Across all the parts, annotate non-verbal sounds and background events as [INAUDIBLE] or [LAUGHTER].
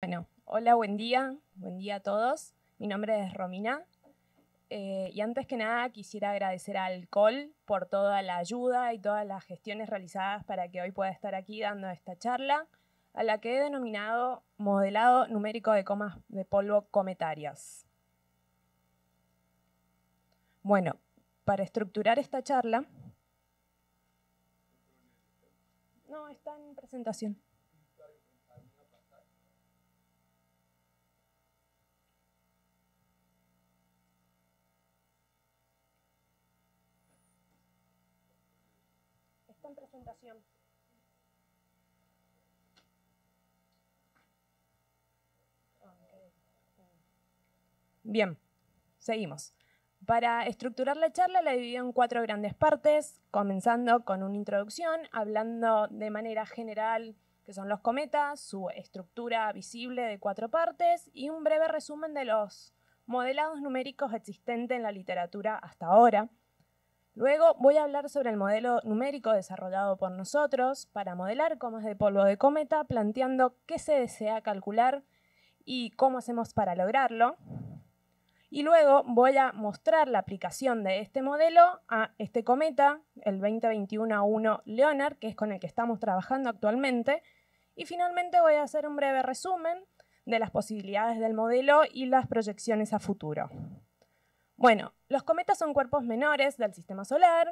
Bueno, hola, buen día, buen día a todos. Mi nombre es Romina eh, y antes que nada quisiera agradecer al COL por toda la ayuda y todas las gestiones realizadas para que hoy pueda estar aquí dando esta charla, a la que he denominado modelado numérico de comas de polvo cometarias. Bueno, para estructurar esta charla... No, está en presentación. Bien, seguimos. Para estructurar la charla la dividí en cuatro grandes partes, comenzando con una introducción, hablando de manera general que son los cometas, su estructura visible de cuatro partes y un breve resumen de los modelados numéricos existentes en la literatura hasta ahora. Luego voy a hablar sobre el modelo numérico desarrollado por nosotros para modelar comas de polvo de cometa, planteando qué se desea calcular y cómo hacemos para lograrlo. Y luego voy a mostrar la aplicación de este modelo a este cometa, el 2021-1 Leonard, que es con el que estamos trabajando actualmente. Y finalmente voy a hacer un breve resumen de las posibilidades del modelo y las proyecciones a futuro. Bueno, los cometas son cuerpos menores del sistema solar,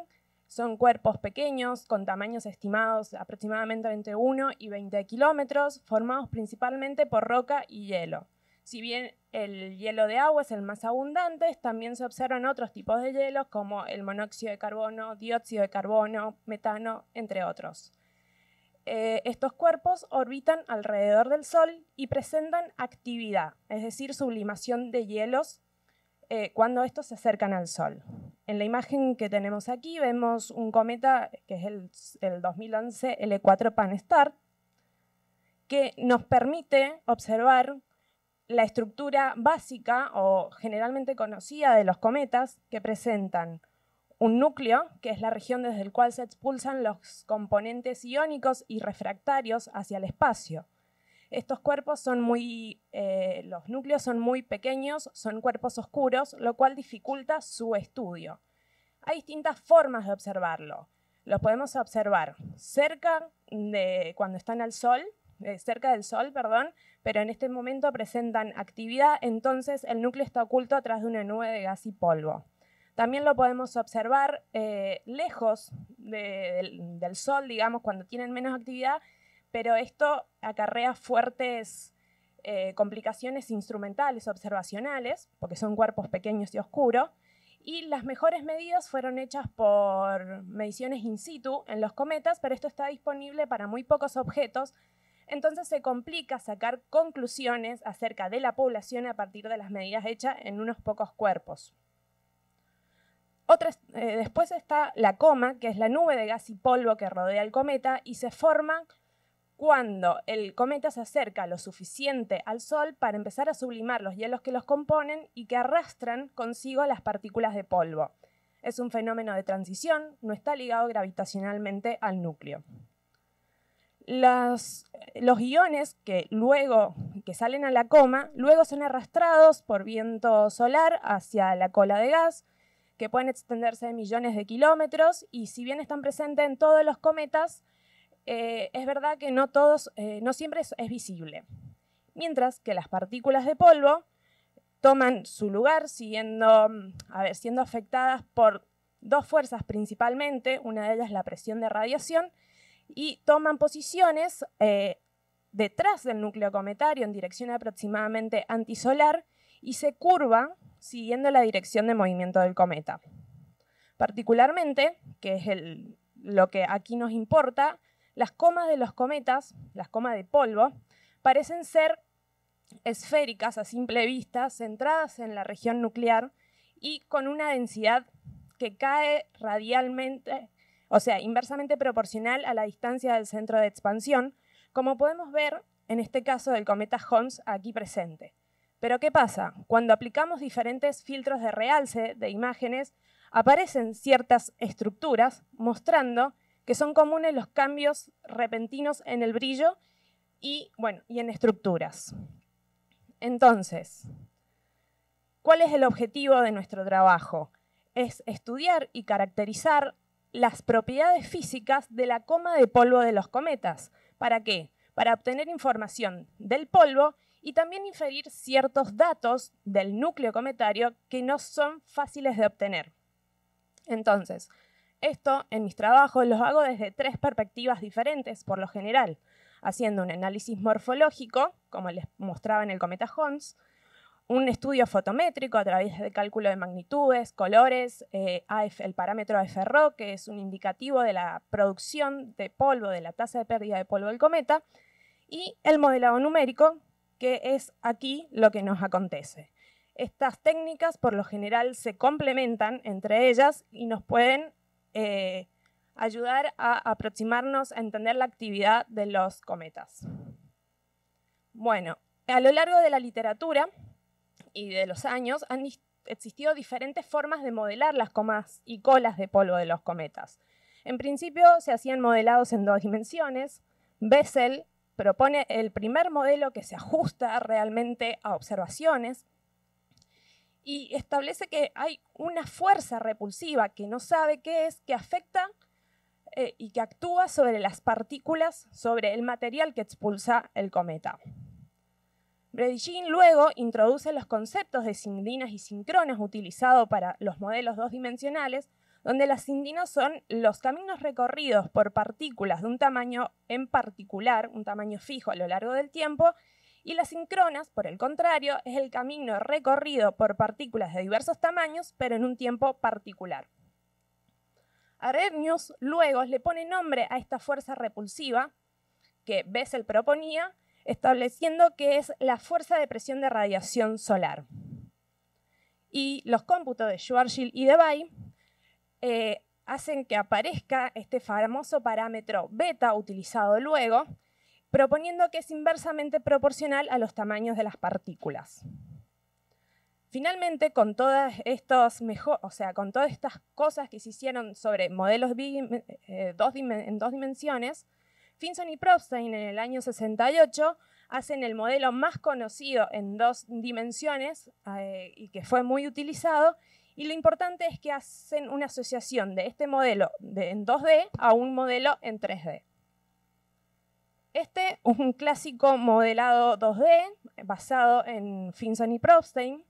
son cuerpos pequeños con tamaños estimados aproximadamente entre 1 y 20 kilómetros, formados principalmente por roca y hielo. Si bien el hielo de agua es el más abundante, también se observan otros tipos de hielos como el monóxido de carbono, dióxido de carbono, metano, entre otros. Eh, estos cuerpos orbitan alrededor del Sol y presentan actividad, es decir, sublimación de hielos eh, cuando estos se acercan al Sol. En la imagen que tenemos aquí vemos un cometa que es el, 2011 L4 pan que nos permite observar la estructura básica o generalmente conocida de los cometas que presentan un núcleo, que es la región desde el cual se expulsan los componentes iónicos y refractarios hacia el espacio. Estos cuerpos son muy, eh, los núcleos son muy pequeños, son cuerpos oscuros, lo cual dificulta su estudio. Hay distintas formas de observarlo. Los podemos observar cerca de cuando están al sol, eh, cerca del sol, perdón, pero en este momento presentan actividad, entonces el núcleo está oculto atrás de una nube de gas y polvo. También lo podemos observar eh, lejos del, sol, digamos, cuando tienen menos actividad, pero esto acarrea fuertes eh, complicaciones instrumentales, observacionales, porque son cuerpos pequeños y oscuros, y las mejores medidas fueron hechas por mediciones in situ en los cometas, pero esto está disponible para muy pocos objetos, entonces se complica sacar conclusiones acerca de la población a partir de las medidas hechas en unos pocos cuerpos. Otra, eh, después está la coma, que es la nube de gas y polvo que rodea el cometa, y se forman cuando el cometa se acerca lo suficiente al Sol para empezar a sublimar los hielos que los componen y que arrastran consigo las partículas de polvo. Es un fenómeno de transición, no está ligado gravitacionalmente al núcleo. los iones que luego que salen a la coma, luego son arrastrados por viento solar hacia la cola de gas, que pueden extenderse de millones de kilómetros, y si bien están presentes en todos los cometas, eh, es verdad que no, todos, eh, no siempre es, visible. Mientras que las partículas de polvo toman su lugar siguiendo, mm, siendo afectadas por dos fuerzas principalmente, una de ellas la presión de radiación, y toman posiciones eh, detrás del núcleo cometario en dirección aproximadamente antisolar y se curvan siguiendo la dirección de movimiento del cometa. Particularmente, que es lo que aquí nos importa, las comas de los cometas, las comas de polvo, parecen ser esféricas a simple vista, centradas en la región nuclear y con una densidad que cae radialmente, o sea, inversamente proporcional a la distancia del centro de expansión, como podemos ver en este caso del cometa Holmes aquí presente. Pero ¿qué pasa? Cuando aplicamos diferentes filtros de realce de imágenes, aparecen ciertas estructuras mostrando que son comunes los cambios repentinos en el brillo y, bueno, y en estructuras. Entonces, ¿cuál es el objetivo de nuestro trabajo? Es estudiar y caracterizar las propiedades físicas de la coma de polvo de los cometas. ¿Para qué? Para obtener información del polvo y también inferir ciertos datos del núcleo cometario que no son fáciles de obtener. Entonces, esto, en mis trabajos, los hago desde tres perspectivas diferentes, por lo general, haciendo un análisis morfológico, como les mostraba en el cometa Holmes, un estudio fotométrico a través del cálculo de magnitudes, colores, eh, el parámetro AFRO, que es un indicativo de la producción de polvo, de la tasa de pérdida de polvo del cometa, y el modelado numérico, que es aquí lo que nos acontece. Estas técnicas por lo general se complementan entre ellas y nos pueden eh, ayudar a aproximarnos a entender la actividad de los cometas. Bueno, a lo largo de la literatura y de los años han existido diferentes formas de modelar las comas y colas de polvo de los cometas. En principio se hacían modelados en dos dimensiones. Bessel propone el primer modelo que se ajusta realmente a observaciones y establece que hay una fuerza repulsiva que no sabe qué es, que afecta eh, y que actúa sobre las partículas, sobre el material que expulsa el cometa. Bredigin luego introduce los conceptos de cindinas y sincronas utilizados para los modelos dos dimensionales, donde las cindinas son los caminos recorridos por partículas de un tamaño en particular, un tamaño fijo a lo largo del tiempo, y las sincronas, por el contrario, es el camino recorrido por partículas de diversos tamaños, pero en un tiempo particular. Arrhenius luego le pone nombre a esta fuerza repulsiva que Bessel proponía, estableciendo que es la fuerza de presión de radiación solar. Y los cómputos de Schwarzschild y Debye eh, hacen que aparezca este famoso parámetro beta utilizado luego, proponiendo que es inversamente proporcional a los tamaños de las partículas. Finalmente, con todas, o sea, con todas estas cosas que se hicieron sobre modelos eh, en dos dimensiones, Finson y Propstein en el año 68 hacen el modelo más conocido en dos dimensiones eh, y que fue muy utilizado. Y lo importante es que hacen una asociación de este modelo en 2D a un modelo en 3D. Este es un clásico modelado 2D basado en Finson y Probstein,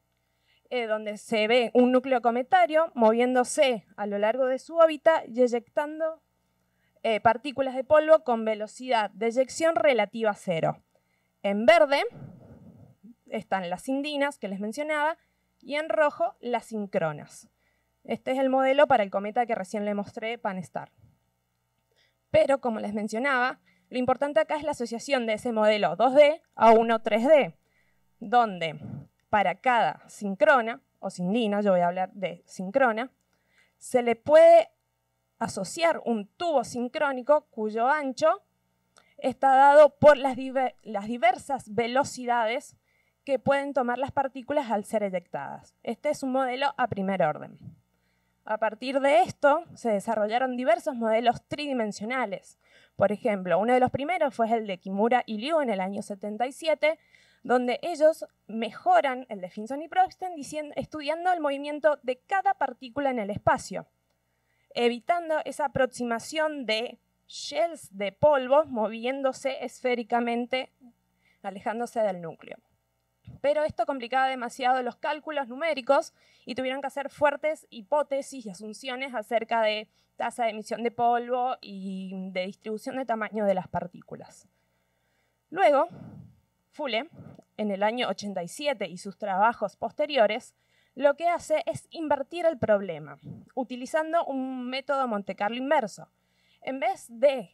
eh, donde se ve un núcleo cometario moviéndose a lo largo de su órbita y eyectando eh, partículas de polvo con velocidad de eyección relativa a cero. En verde están las indinas que les mencionaba y en rojo las sincronas. Este es el modelo para el cometa que recién le mostré, Panestar. Pero, como les mencionaba, lo importante acá es la asociación de ese modelo 2D a uno 3D, donde para cada sincrona o sindina, yo voy a hablar de sincrona, se le puede asociar un tubo sincrónico cuyo ancho está dado por las, las diversas velocidades que pueden tomar las partículas al ser eyectadas. Este es un modelo a primer orden. A partir de esto, se desarrollaron diversos modelos tridimensionales. Por ejemplo, uno de los primeros fue el de Kimura y Liu en el año 77, donde ellos mejoran el de Finson y diciendo estudiando el movimiento de cada partícula en el espacio, evitando esa aproximación de shells de polvo moviéndose esféricamente, alejándose del núcleo. Pero esto complicaba demasiado los cálculos numéricos y tuvieron que hacer fuertes hipótesis y asunciones acerca de tasa de emisión de polvo y de distribución de tamaño de las partículas. Luego, Fule, en el año 87 y sus trabajos posteriores, lo que hace es invertir el problema, utilizando un método Monte Carlo inverso. En vez de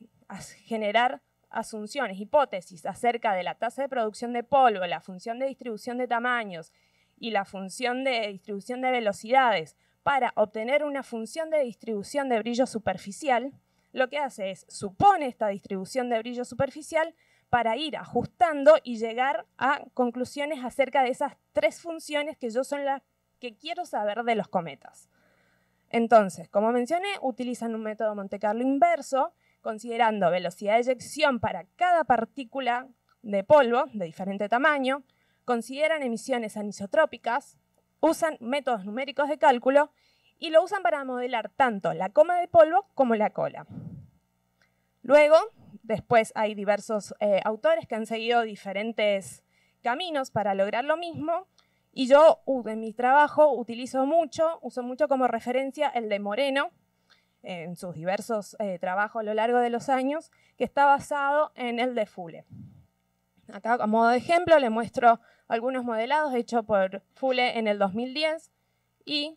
generar asunciones, hipótesis acerca de la tasa de producción de polvo, la función de distribución de tamaños y la función de distribución de velocidades para obtener una función de distribución de brillo superficial, lo que hace es supone esta distribución de brillo superficial para ir ajustando y llegar a conclusiones acerca de esas tres funciones que yo son las que quiero saber de los cometas. Entonces, como mencioné, utilizan un método Monte Carlo inverso considerando velocidad de eyección para cada partícula de polvo de diferente tamaño, consideran emisiones anisotrópicas, usan métodos numéricos de cálculo y lo usan para modelar tanto la coma de polvo como la cola. Luego, después hay diversos eh, autores que han seguido diferentes caminos para lograr lo mismo y yo en mi trabajo utilizo mucho, uso mucho como referencia el de Moreno, en sus diversos eh, trabajos a lo largo de los años, que está basado en el de Fule. Acá, a modo de ejemplo, le muestro algunos modelados hechos por Fule en el 2010 y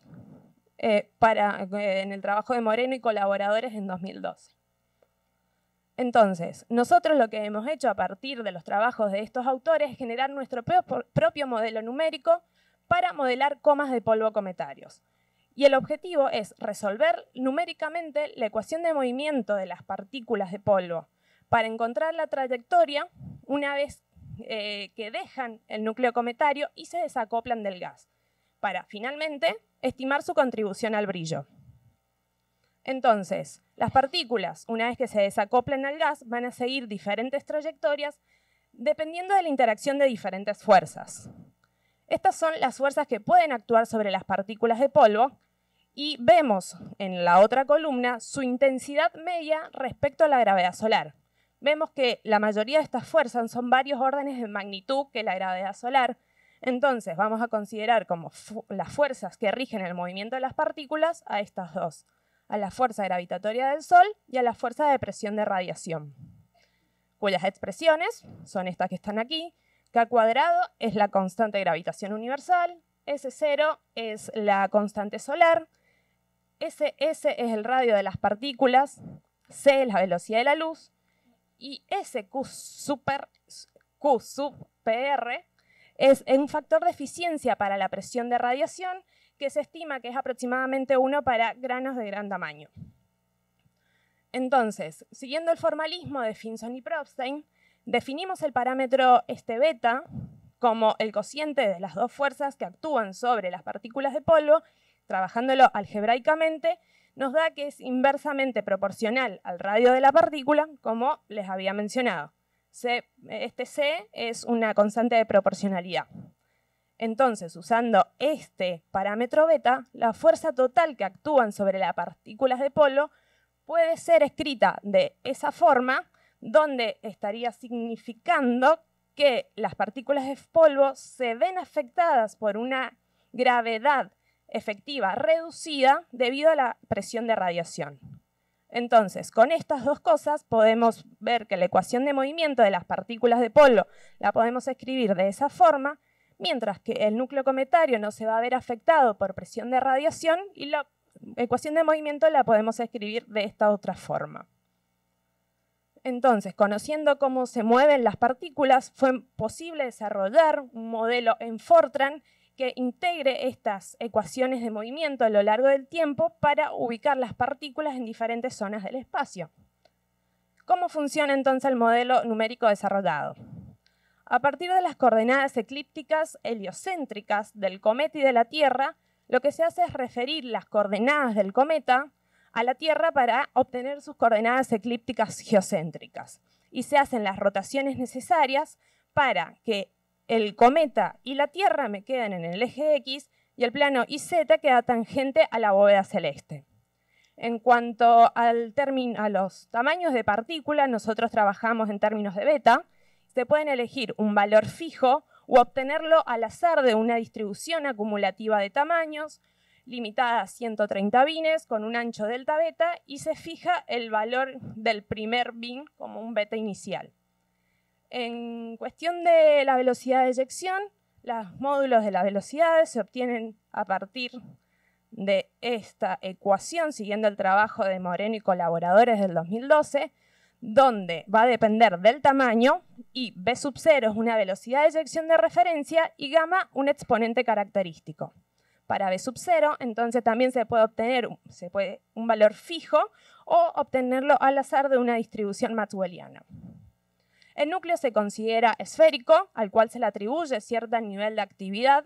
eh, eh, en el trabajo de Moreno y colaboradores en 2012. Entonces, nosotros lo que hemos hecho a partir de los trabajos de estos autores es generar nuestro propio modelo numérico para modelar comas de polvo cometarios y el objetivo es resolver numéricamente la ecuación de movimiento de las partículas de polvo para encontrar la trayectoria una vez eh, que dejan el núcleo cometario y se desacoplan del gas, para finalmente estimar su contribución al brillo. Entonces, las partículas, una vez que se desacoplan al gas, van a seguir diferentes trayectorias dependiendo de la interacción de diferentes fuerzas. Estas son las fuerzas que pueden actuar sobre las partículas de polvo y vemos en la otra columna su intensidad media respecto a la gravedad solar. Vemos que la mayoría de estas fuerzas son varios órdenes de magnitud que la gravedad solar. Entonces vamos a considerar como las fuerzas que rigen el movimiento de las partículas a estas dos, a la fuerza gravitatoria del Sol y a la fuerza de presión de radiación, cuyas expresiones son estas que están aquí. K cuadrado es la constante de gravitación universal, S0 es la constante solar, SS es el radio de las partículas, C es la velocidad de la luz y SQ super, Q sub PR es un factor de eficiencia para la presión de radiación que se estima que es aproximadamente uno para granos de gran tamaño. Entonces, siguiendo el formalismo de Finson y Probstein, definimos el parámetro este beta como el cociente de las dos fuerzas que actúan sobre las partículas de polvo trabajándolo algebraicamente, nos da que es inversamente proporcional al radio de la partícula, como les había mencionado. este C es una constante de proporcionalidad. Entonces, usando este parámetro beta, la fuerza total que actúan sobre las partículas de polvo puede ser escrita de esa forma, donde estaría significando que las partículas de polvo se ven afectadas por una gravedad efectiva reducida debido a la presión de radiación. Entonces, con estas dos cosas podemos ver que la ecuación de movimiento de las partículas de polo la podemos escribir de esa forma, mientras que el núcleo cometario no se va a ver afectado por presión de radiación y la ecuación de movimiento la podemos escribir de esta otra forma. Entonces, conociendo cómo se mueven las partículas, fue posible desarrollar un modelo en Fortran que integre estas ecuaciones de movimiento a lo largo del tiempo para ubicar las partículas en diferentes zonas del espacio. ¿Cómo funciona entonces el modelo numérico desarrollado? A partir de las coordenadas eclípticas heliocéntricas del cometa y de la Tierra, lo que se hace es referir las coordenadas del cometa a la Tierra para obtener sus coordenadas eclípticas geocéntricas. Y se hacen las rotaciones necesarias para que el cometa y la Tierra me quedan en el eje X y el plano IZ queda tangente a la bóveda celeste. En cuanto al a los tamaños de partícula, nosotros trabajamos en términos de beta. Se pueden elegir un valor fijo o obtenerlo al azar de una distribución acumulativa de tamaños, limitada a 130 bines, con un ancho delta beta, y se fija el valor del primer bin como un beta inicial. En cuestión de la velocidad de eyección, los módulos de las velocidades se obtienen a partir de esta ecuación, siguiendo el trabajo de Moreno y colaboradores del 2012, donde va a depender del tamaño y B sub 0 es una velocidad de eyección de referencia y gamma un exponente característico. Para B sub 0, entonces también se puede obtener un valor fijo o obtenerlo al azar de una distribución maxwelliana. El núcleo se considera esférico, al cual se le atribuye cierto nivel de actividad,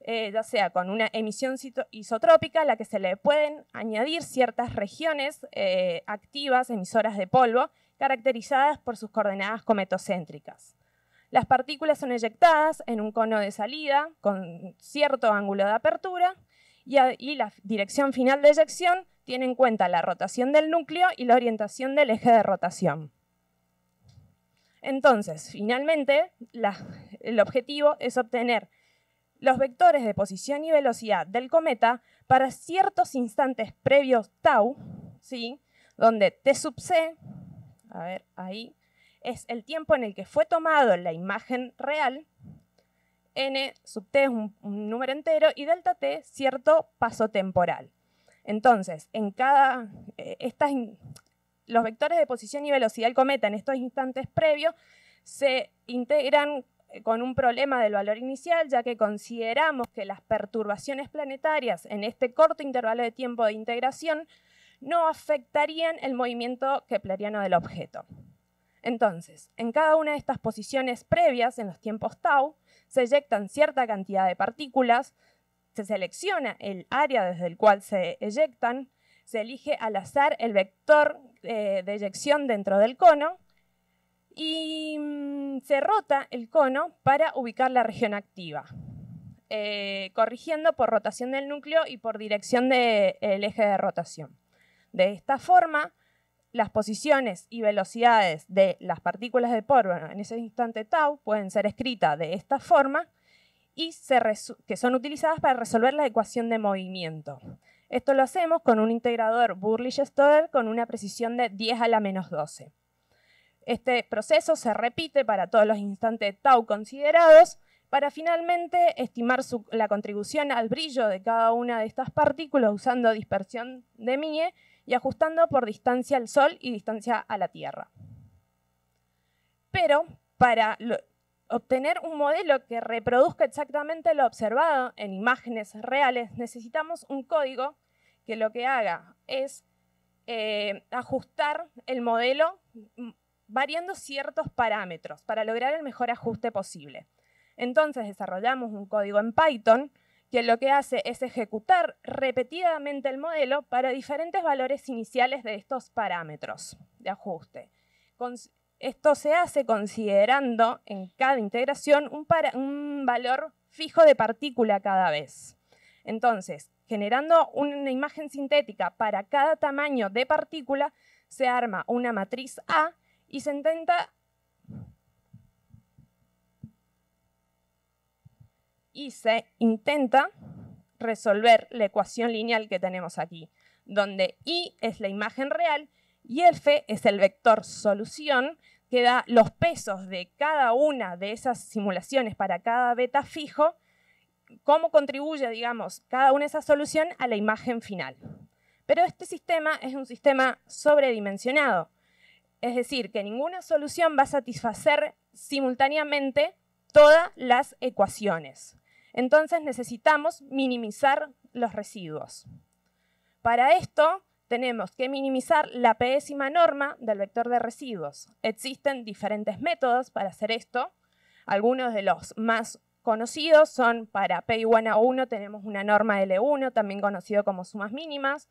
eh, ya sea con una emisión isotrópica, a la que se le pueden añadir ciertas regiones eh, activas emisoras de polvo, caracterizadas por sus coordenadas cometocéntricas. Las partículas son eyectadas en un cono de salida con cierto ángulo de apertura y, y la dirección final de eyección tiene en cuenta la rotación del núcleo y la orientación del eje de rotación. Entonces, finalmente, el objetivo es obtener los vectores de posición y velocidad del cometa para ciertos instantes previos tau, ¿sí? donde T sub c, a ver, ahí, es el tiempo en el que fue tomado la imagen real, n sub t es un, número entero y delta t cierto paso temporal. Entonces, en cada, eh, estas, los vectores de posición y velocidad del cometa en estos instantes previos se integran eh, con un problema del valor inicial, ya que consideramos que las perturbaciones planetarias en este corto intervalo de tiempo de integración no afectarían el movimiento kepleriano del objeto. Entonces, en cada una de estas posiciones previas, en los tiempos tau, se eyectan cierta cantidad de partículas, se selecciona el área desde el cual se eyectan, se elige al azar el vector eh, de eyección dentro del cono y mm, se rota el cono para ubicar la región activa, eh, corrigiendo por rotación del núcleo y por dirección del eje de rotación. De esta forma, las posiciones y velocidades de las partículas de polvo en ese instante tau pueden ser escritas de esta forma y que son utilizadas para resolver la ecuación de movimiento. Esto lo hacemos con un integrador Burley-Stoddard con una precisión de 10 a la menos 12. Este proceso se repite para todos los instantes tau considerados para finalmente estimar la contribución al brillo de cada una de estas partículas usando dispersión de Mie y ajustando por distancia al Sol y distancia a la Tierra. Pero para obtener un modelo que reproduzca exactamente lo observado en imágenes reales, necesitamos un código que lo que haga es eh, ajustar el modelo mm, variando ciertos parámetros para lograr el mejor ajuste posible. Entonces desarrollamos un código en Python que lo que hace es ejecutar repetidamente el modelo para diferentes valores iniciales de estos parámetros de ajuste. Esto se hace considerando en cada integración un, valor fijo de partícula cada vez. Entonces, generando una imagen sintética para cada tamaño de partícula, se arma una matriz A y se intenta y se intenta resolver la ecuación lineal que tenemos aquí, donde I es la imagen real y el es el vector solución que da los pesos de cada una de esas simulaciones para cada beta fijo, cómo contribuye, digamos, cada una de esas soluciones a la imagen final. Pero este sistema es un sistema sobredimensionado, es decir, que ninguna solución va a satisfacer simultáneamente todas las ecuaciones. Entonces necesitamos minimizar los residuos. Para esto tenemos que minimizar la pésima norma del vector de residuos. Existen diferentes métodos para hacer esto. Algunos de los más conocidos son para P igual a 1 tenemos una norma L1, también conocido como sumas mínimas.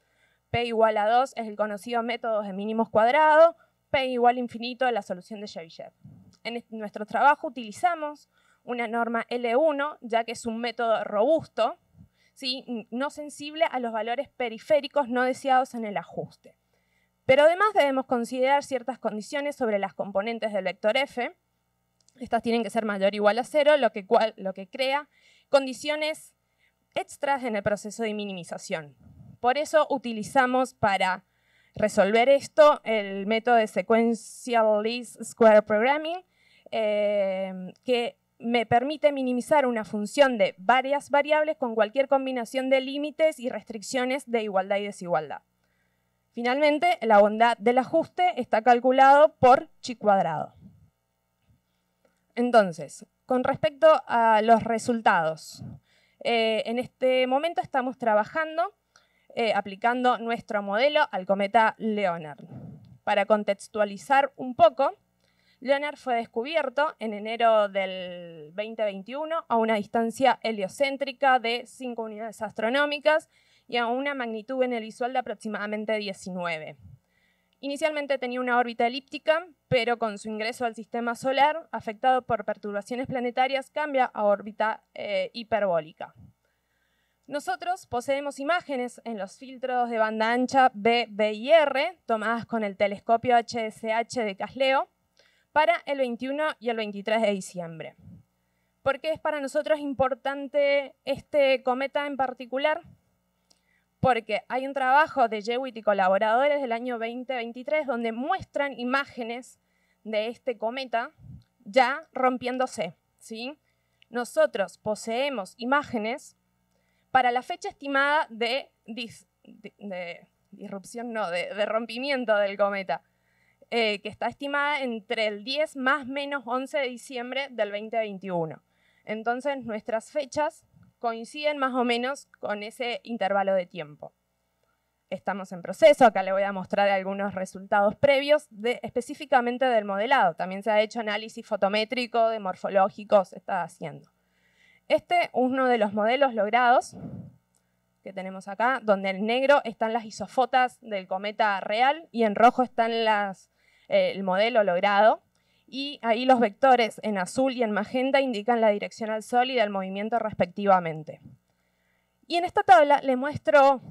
P igual a 2 es el conocido método de mínimos cuadrados. P igual a infinito la solución de Chebyshev. En nuestro trabajo utilizamos una norma L1, ya que es un método robusto, ¿sí? no sensible a los valores periféricos no deseados en el ajuste. Pero además debemos considerar ciertas condiciones sobre las componentes del vector f. Estas tienen que ser mayor o igual a cero, lo que, crea condiciones extras en el proceso de minimización. Por eso utilizamos para resolver esto el método de Sequential Least Square Programming, eh, que me permite minimizar una función de varias variables con cualquier combinación de límites y restricciones de igualdad y desigualdad. Finalmente, la bondad del ajuste está calculado por chi cuadrado. Entonces, con respecto a los resultados, eh, en este momento estamos trabajando, eh, aplicando nuestro modelo al cometa Leonard. Para contextualizar un poco, Leonard fue descubierto en enero del 2021 a una distancia heliocéntrica de 5 unidades astronómicas y a una magnitud en el visual de aproximadamente 19. Inicialmente tenía una órbita elíptica, pero con su ingreso al sistema solar, afectado por perturbaciones planetarias, cambia a órbita eh, hiperbólica. Nosotros poseemos imágenes en los filtros de banda ancha B, B y R, tomadas con el telescopio HSH de Casleo, para el 21 y el 23 de diciembre. ¿Por qué es para nosotros importante este cometa en particular? Porque hay un trabajo de Jewitt y colaboradores del año 2023 donde muestran imágenes de este cometa ya rompiéndose. ¿sí? Nosotros poseemos imágenes para la fecha estimada de, disrupción, no, de rompimiento del cometa. Eh, que está estimada entre el 10 más menos 11 de diciembre del 2021. Entonces, nuestras fechas coinciden más o menos con ese intervalo de tiempo. Estamos en proceso, acá le voy a mostrar algunos resultados previos, de, específicamente del modelado. También se ha hecho análisis fotométrico, de morfológicos, se está haciendo. Este, uno de los modelos logrados que tenemos acá, donde el negro están las isofotas del cometa real y en rojo están las eh, el modelo logrado. Y ahí los vectores en azul y en magenta indican la dirección al sol y del movimiento respectivamente. Y en esta tabla le muestro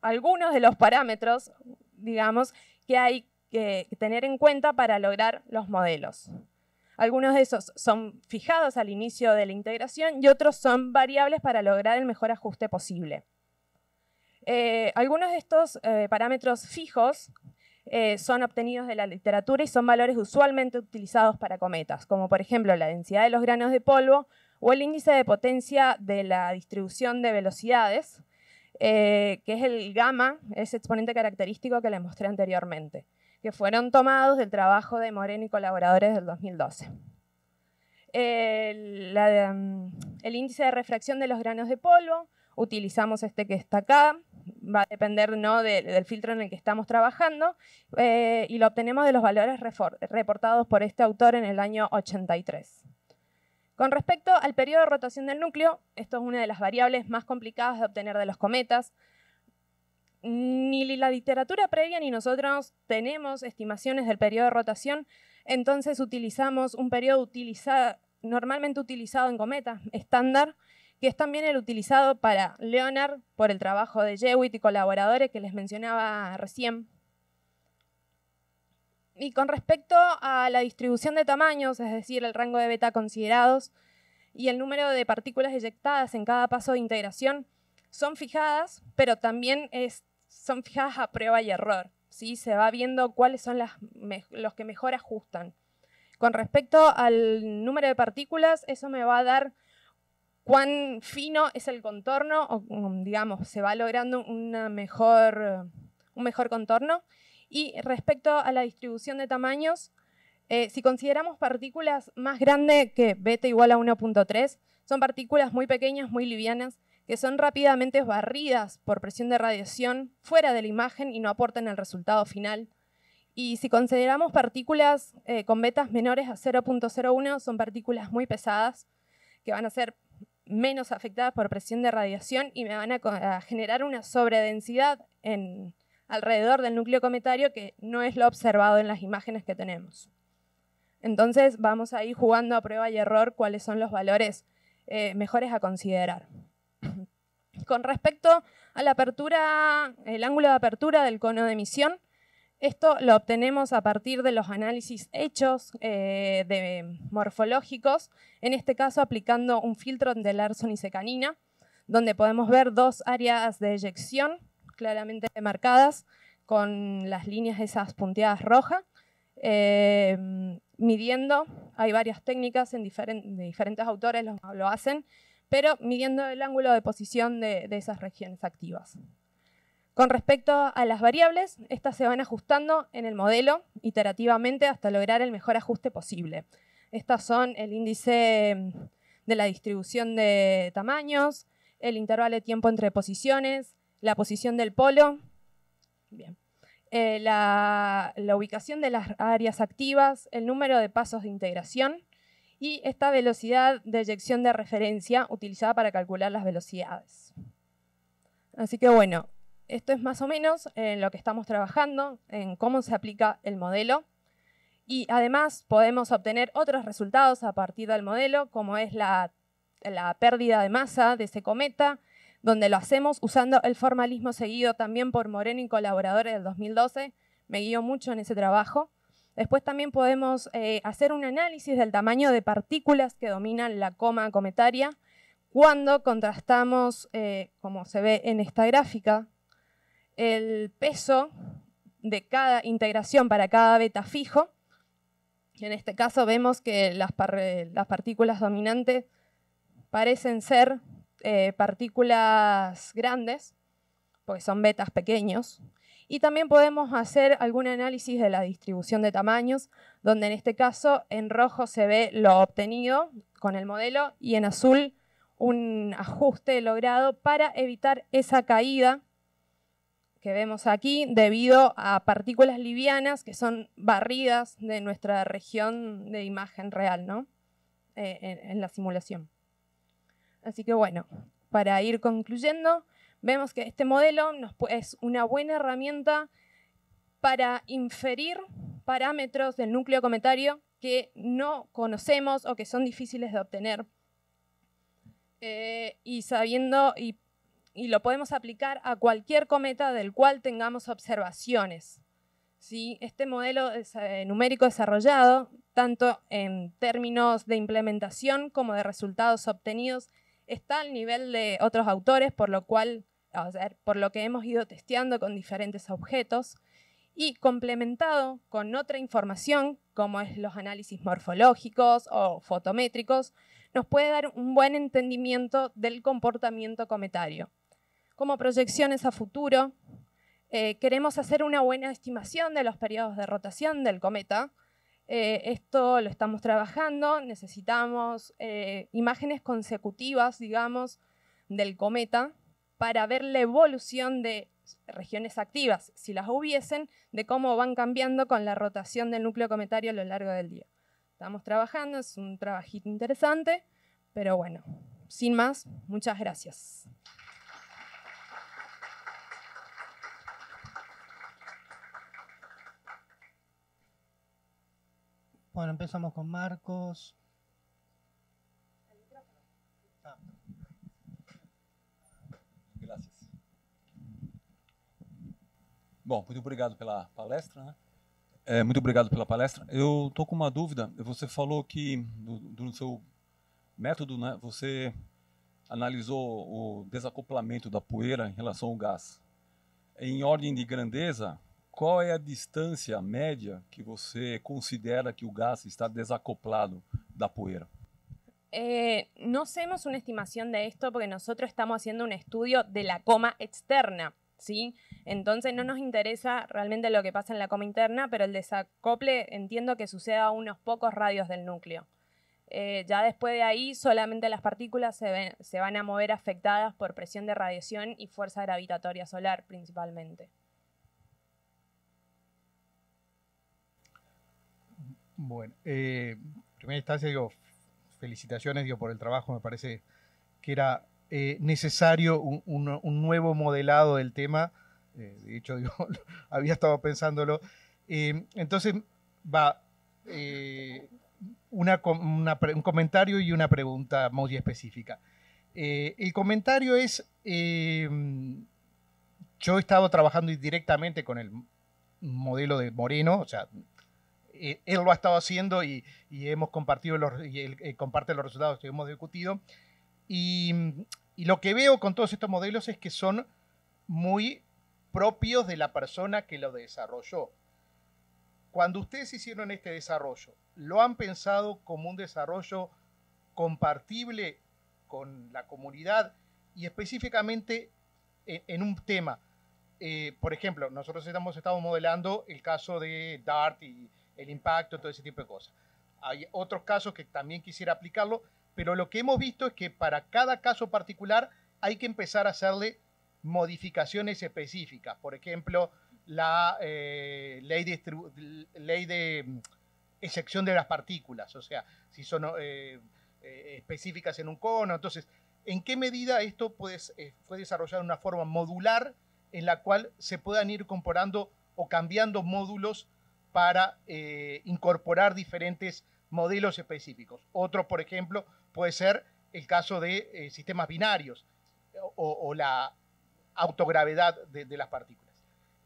algunos de los parámetros, digamos, que hay que tener en cuenta para lograr los modelos. Algunos de esos son fijados al inicio de la integración y otros son variables para lograr el mejor ajuste posible. Eh, algunos de estos eh, parámetros fijos eh, son obtenidos de la literatura y son valores usualmente utilizados para cometas, como por ejemplo la densidad de los granos de polvo o el índice de potencia de la distribución de velocidades, eh, que es el gamma, ese exponente característico que les mostré anteriormente, que fueron tomados del trabajo de Moreno y colaboradores del 2012. Mm, el índice de refracción de los granos de polvo, utilizamos este que está acá, va a depender ¿no? del filtro en el que estamos trabajando, eh, y lo obtenemos de los valores reportados por este autor en el año 83. Con respecto al periodo de rotación del núcleo, esto es una de las variables más complicadas de obtener de los cometas, ni la literatura previa ni nosotros tenemos estimaciones del periodo de rotación, entonces utilizamos un periodo normalmente utilizado en cometas estándar, que es también el utilizado para Leonard por el trabajo de Jewitt y colaboradores que les mencionaba recién. Y con respecto a la distribución de tamaños, es decir, el rango de beta considerados y el número de partículas eyectadas en cada paso de integración, son fijadas, pero también es, son fijadas a prueba y error. ¿sí? Se va viendo cuáles son los que mejor ajustan. Con respecto al número de partículas, eso me va a dar cuán fino es el contorno, o mm, digamos, se va logrando una mejor, eh, un mejor contorno. Y respecto a la distribución de tamaños, eh, si consideramos partículas más grandes que beta igual a 1.3, son partículas muy pequeñas, muy livianas, que son rápidamente barridas por presión de radiación fuera de la imagen y no aportan el resultado final. Y si consideramos partículas eh, con betas menores a 0.01, son partículas muy pesadas, que van a ser menos afectadas por presión de radiación y me van a, generar una sobredensidad alrededor del núcleo cometario que no es lo observado en las imágenes que tenemos. Entonces vamos a ir jugando a prueba y error cuáles son los valores eh, mejores a considerar. Con respecto a la apertura, el ángulo de apertura del cono de emisión, esto lo obtenemos a partir de los análisis hechos eh, de morfológicos, en este caso aplicando un filtro de Larson y Secanina, donde podemos ver dos áreas de eyección claramente marcadas con las líneas esas punteadas rojas, eh, midiendo, hay varias técnicas en de diferentes autores lo, hacen, pero midiendo el ángulo de posición de esas regiones activas. Con respecto a las variables, estas se van ajustando en el modelo iterativamente hasta lograr el mejor ajuste posible. Estas son el índice de la distribución de tamaños, el intervalo de tiempo entre posiciones, la posición del polo, eh, la, ubicación de las áreas activas, el número de pasos de integración y esta velocidad de eyección de referencia utilizada para calcular las velocidades. Así que bueno, esto es más o menos en lo que estamos trabajando, en cómo se aplica el modelo. Y además podemos obtener otros resultados a partir del modelo, como es la, pérdida de masa de ese cometa, donde lo hacemos usando el formalismo seguido también por Moreno y colaboradores del 2012. Me guió mucho en ese trabajo. Después también podemos eh, hacer un análisis del tamaño de partículas que dominan la coma cometaria cuando contrastamos, eh, como se ve en esta gráfica, el peso de cada integración para cada beta fijo. En este caso vemos que las, partículas dominantes parecen ser eh, partículas grandes, porque son betas pequeños. Y también podemos hacer algún análisis de la distribución de tamaños, donde en este caso en rojo se ve lo obtenido con el modelo y en azul un ajuste logrado para evitar esa caída que vemos aquí debido a partículas livianas que son barridas de nuestra región de imagen real, ¿no? Eh, en, la simulación. Así que bueno, para ir concluyendo, vemos que este modelo es una buena herramienta para inferir parámetros del núcleo cometario que no conocemos o que son difíciles de obtener. Eh, y sabiendo y y lo podemos aplicar a cualquier cometa del cual tengamos observaciones. ¿Sí? Este modelo eh, numérico desarrollado, tanto en términos de implementación como de resultados obtenidos, está al nivel de otros autores, por lo cual, por lo que hemos ido testeando con diferentes objetos, y complementado con otra información, como es los análisis morfológicos o fotométricos, nos puede dar un buen entendimiento del comportamiento cometario como proyecciones a futuro. Eh, queremos hacer una buena estimación de los periodos de rotación del cometa. Eh, esto lo estamos trabajando, necesitamos eh, imágenes consecutivas, digamos, del cometa para ver la evolución de regiones activas, si las hubiesen, de cómo van cambiando con la rotación del núcleo cometario a lo largo del día. Estamos trabajando, es un trabajito interesante, pero bueno, sin más, muchas gracias. Bueno, empezamos con Marcos. Obrigado. Bom, muito obrigado pela palestra. Né? É, muito obrigado pela palestra. Eu estou com uma dúvida. Você falou que, no, do seu método, né, você analisou o desacoplamento da poeira em relação ao gás. Em ordem de grandeza, ¿Cuál es la distancia media que usted considera que el gas está desacoplado da poeira? Eh, no hacemos una estimación de esto porque nosotros estamos haciendo un estudio de la coma externa, ¿sí? Entonces no nos interesa realmente lo que pasa en la coma interna, pero el desacople entiendo que suceda a unos pocos radios del núcleo. Eh, ya después de ahí, solamente las partículas se van a mover afectadas por presión de radiación y fuerza gravitatoria solar principalmente. Bueno, en eh, primera instancia, felicitaciones por el trabajo, me parece que era eh, necesario un, nuevo modelado del tema, eh, de hecho, [LAUGHS] había estado pensándolo. entonces, va, un comentario y una pregunta muy específica. el comentario es, yo he estado trabajando directamente con el modelo de Moreno, o sea, eh, él lo ha estado haciendo y, hemos compartido eh, comparte los resultados que hemos discutido. Y, lo que veo con todos estos modelos es que son muy propios de la persona que lo desarrolló. Cuando ustedes hicieron este desarrollo, ¿lo han pensado como un desarrollo compartible con la comunidad y específicamente eh, en, un tema? por ejemplo, nosotros hemos estamos modelando el caso de Dart y, el impacto, todo ese tipo de cosas. Hay otros casos que también quisiera aplicarlo, pero lo que hemos visto es que para cada caso particular hay que empezar a hacerle modificaciones específicas. Por ejemplo, la eh, ley, de, ley de mm, excepción de las partículas, o sea, si son eh, eh, específicas en un cono. Entonces, ¿en qué medida esto puede, fue desarrollado una forma modular en la cual se puedan ir incorporando o cambiando módulos para eh, incorporar diferentes modelos específicos. Otro, por ejemplo, puede ser el caso de eh, sistemas binarios o, la autogravedad de, las partículas.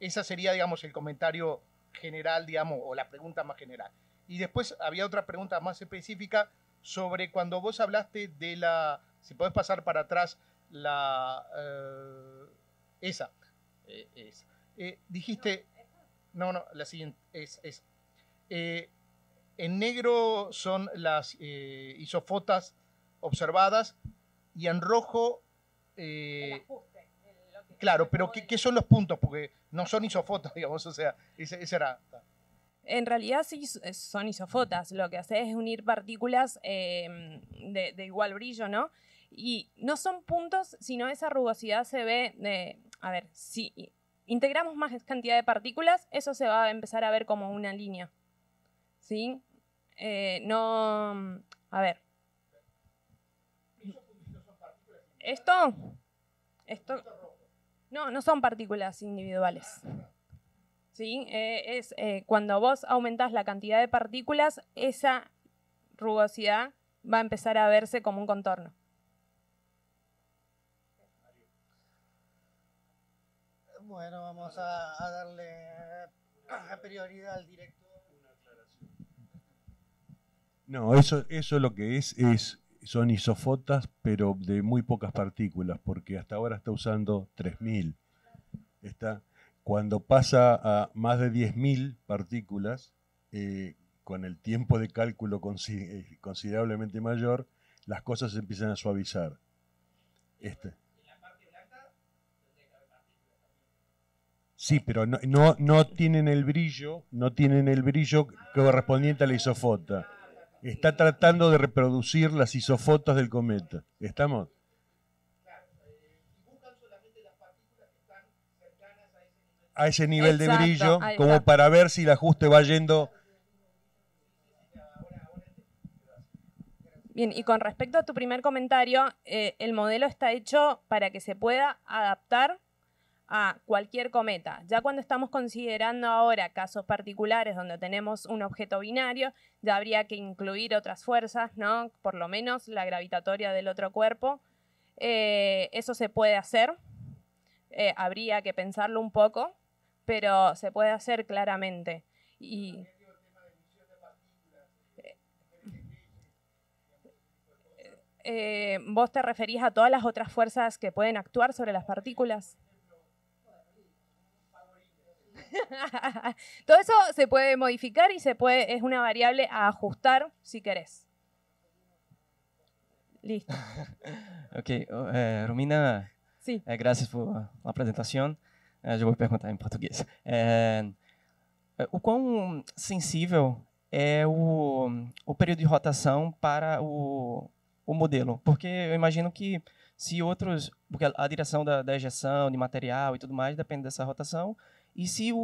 Esa sería, digamos, el comentario general, digamos, o la pregunta más general. Y después había otra pregunta más específica sobre cuando vos hablaste de la, si podés pasar para atrás, la, eh, esa, esa. dijiste... No, no, la siguiente es eh, en negro son las eh, isofotas observadas y en rojo... Eh, claro, pero ¿qué, son los puntos? Porque no son isofotas, [LAUGHS] digamos, o sea, ese, era... En realidad sí son isofotas, lo que hace es unir partículas em, de, de, igual brillo, ¿no? Y no son puntos, sino esa rugosidad se ve, a ver, sí, integramos más cantidad de partículas, eso se va a empezar a ver como una línea. ¿Sí? Eh, no. A ver. Esto. Esto. No, no son partículas individuales. ¿Sí? Eh, es, eh, cuando vos aumentás la cantidad de partículas, esa rugosidad va a empezar a verse como un contorno. Bueno, vamos a, darle prioridad al director. No, eso, eso lo que es, es son isofotas, pero de muy pocas partículas, porque hasta ahora está usando 3000. Está, cuando pasa a más de 10.000 partículas, eh, con el tiempo de cálculo eh, considerablemente mayor, las cosas empiezan a suavizar. Este. Sí, pero no, no, tienen el brillo, no tienen el brillo correspondiente a la isofota. Está tratando de reproducir las isofotas del cometa. ¿Estamos? a ese nivel de brillo como para ver si el ajuste va yendo. Bien, y con respecto a tu primer comentario, eh, el modelo está hecho para que se pueda adaptar a cualquier cometa. Ya cuando estamos considerando ahora casos particulares donde tenemos un objeto binario, ya habría que incluir otras fuerzas, ¿no? Por lo menos la gravitatoria del otro cuerpo. Eh, eso se puede hacer. Eh, habría que pensarlo un poco, pero se puede hacer claramente. Y. Eh, ¿Vos te referís a todas las otras fuerzas que pueden actuar sobre las partículas? [LAUGHS] Todo eso se puede modificar y se puede, es una variable a ajustar si querés. Listo. [LAUGHS] ok, eh, Romina, Sim. É, eh, graças por apresentação. eu eh, vou perguntar em português. o quão sensível é o, o período de rotação para o, o modelo? Porque eu imagino que se outros, porque a direção da, da ejeção de material e tudo mais depende dessa rotação, ¿Y si el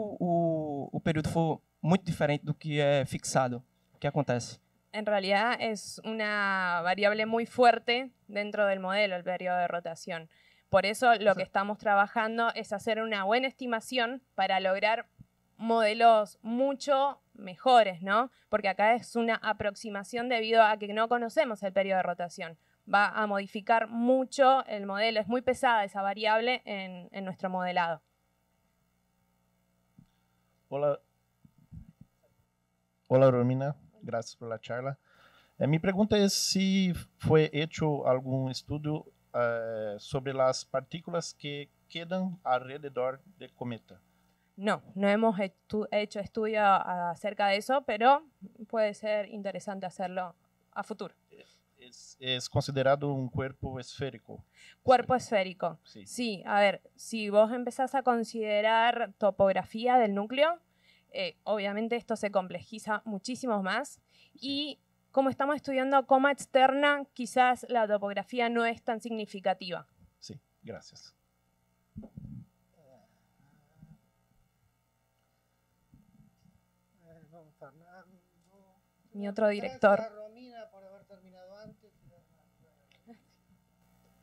periodo fue período diferente de diferente que es fixado, ¿Qué acontece? en realidad es una variable muy fuerte dentro del modelo, el periodo de rotación. Por eso lo que estamos trabajando es hacer una buena estimación para lograr modelos mucho mejores, ¿no? Porque acá es una aproximación debido a que no conocemos el periodo de rotación. Va a modificar mucho el modelo, es muy pesada esa variable en nuestro modelado. Hola. Hola, Romina. Gracias por la charla. Eh, mi pregunta es si fue hecho algún estudio eh, sobre las partículas que quedan alrededor del cometa. No, no hemos hecho estudio acerca de eso, pero puede ser interesante hacerlo a futuro es, considerado un cuerpo esférico. Cuerpo esférico. Sí. a ver, si vos empezás a considerar topografía del núcleo, eh, obviamente esto se complejiza muchísimo más y como estamos estudiando coma externa, quizás la topografía no es tan significativa. Sí, gracias. Eh, Mi otro director. Romina por haber terminado antes.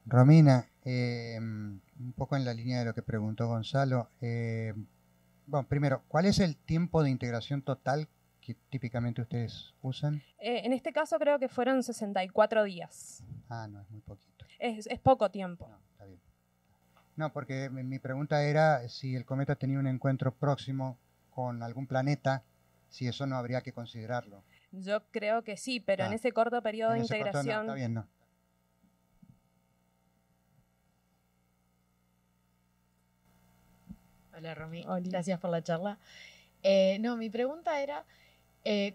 Romina, em, un poco en la línea de lo que preguntó Gonzalo, em, bueno, primero, ¿cuál es el tiempo de integración total que típicamente ustedes usan? Eh, en este caso creo que fueron 64 días. Ah, no, es muy poquito. Es, poco tiempo. No, porque mi pregunta era si el cometa tenía un encuentro próximo con algún planeta, si eso no habría que considerarlo. Yo creo que sí, pero en ah, ese corto periodo de integración. no, está bien, no. Hola, Romy. Oh, gracias por la charla. Eh, no, mi pregunta era, eh,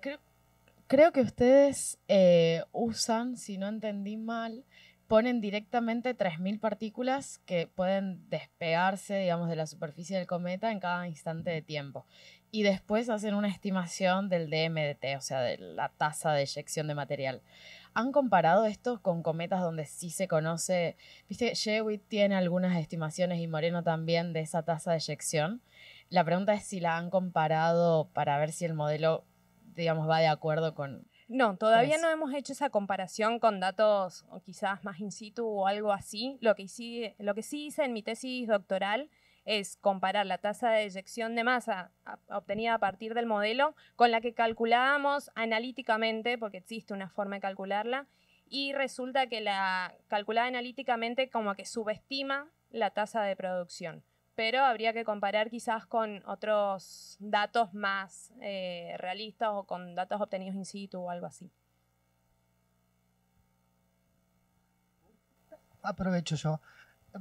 creo, que ustedes eh, usan, si no entendí mal, ponen directamente 3.000 partículas que pueden despegarse, digamos, de la superficie del cometa en cada instante de tiempo. Y después hacen una estimación del DMDT, o sea, de la tasa de eyección de material han comparado esto con cometas donde sí se conoce, viste, Shewitt tiene algunas estimaciones y Moreno también de esa tasa de eyección. La pregunta es si la han comparado para ver si el modelo, digamos, va de acuerdo con... No, todavía no hemos hecho esa comparación con datos o quizás más in situ o algo así. Lo que lo que sí hice en mi tesis doctoral es comparar la tasa de eyección de masa obtenida a partir del modelo con la que calculábamos analíticamente, porque existe una forma de calcularla, y resulta que la calculada analíticamente como que subestima la tasa de producción. Pero habría que comparar quizás con otros datos más eh, realistas o con datos obtenidos in situ o algo así. Aprovecho yo. Eh,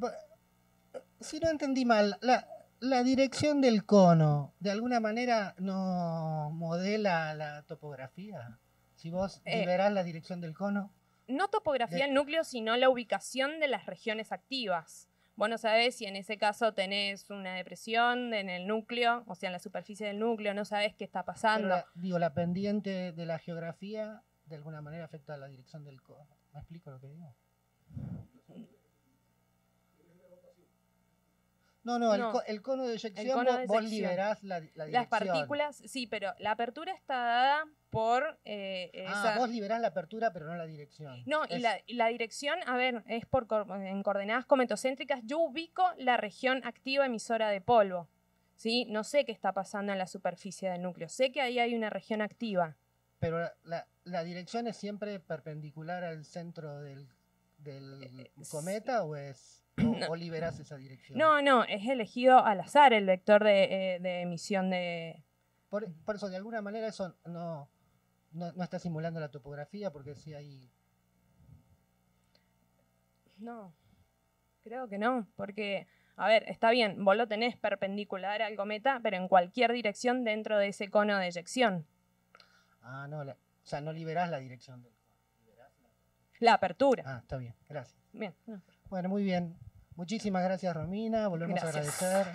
si no entendí mal, la, dirección del cono, ¿de alguna manera no modela la topografía? Si vos eh, liberás la dirección del cono. No topografía del núcleo, sino la ubicación de las regiones activas. Vos no sabés si en ese caso tenés una depresión en el núcleo, o sea, en la superficie del núcleo, no sabes qué está pasando. digo, la pendiente de la geografía de alguna manera afecta a la dirección del cono. ¿Me explico lo que digo? No, no, El, cono de eyección, vos, liberás la, dirección. Las partículas, sí, pero la apertura está dada por... Eh, ah, vos liberás la apertura, pero no la dirección. No, y, la, dirección, a ver, es por en coordenadas cometocéntricas, yo ubico la región activa emisora de polvo. ¿sí? No sé qué está pasando en la superficie del núcleo, sé que ahí hay una región activa. Pero la, dirección es siempre perpendicular al centro del, eh, eh, cometa o es... ¿O, no. liberas esa dirección? No, no, es elegido al azar el vector de, eh, emisión de... Por, eso, de alguna manera, eso no, no, está simulando la topografía, porque si hay... No, creo que no, porque... A ver, está bien, vos lo tenés perpendicular al cometa, pero en cualquier dirección dentro de ese cono de eyección. Ah, no, o sea, no liberás la dirección del cono, la... la... apertura. Ah, está bien, gracias. Bien. No. Bueno, muy bien. Muchísimas gracias, Romina. Volvemos a agradecer.